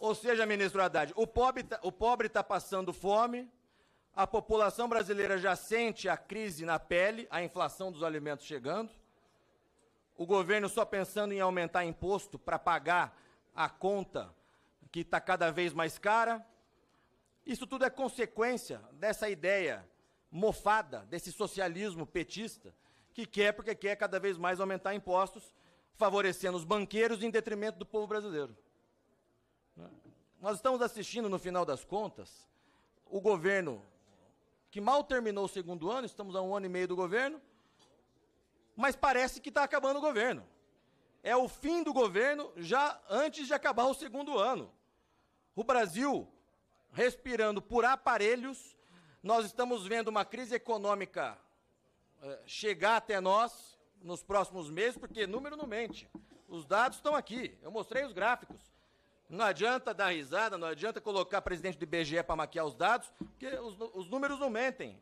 Ou seja, ministro Haddad, o pobre está pobre tá passando fome, a população brasileira já sente a crise na pele, a inflação dos alimentos chegando, o governo só pensando em aumentar imposto para pagar a conta que está cada vez mais cara. Isso tudo é consequência dessa ideia mofada, desse socialismo petista, que quer porque quer cada vez mais aumentar impostos, favorecendo os banqueiros em detrimento do povo brasileiro. Né? Nós estamos assistindo, no final das contas, o governo que mal terminou o segundo ano, estamos a um ano e meio do governo, mas parece que está acabando o governo. É o fim do governo já antes de acabar o segundo ano. O Brasil respirando por aparelhos, nós estamos vendo uma crise econômica eh, chegar até nós nos próximos meses, porque número não mente. Os dados estão aqui, eu mostrei os gráficos. Não adianta dar risada, não adianta colocar presidente do IBGE para maquiar os dados, porque os, os números não mentem.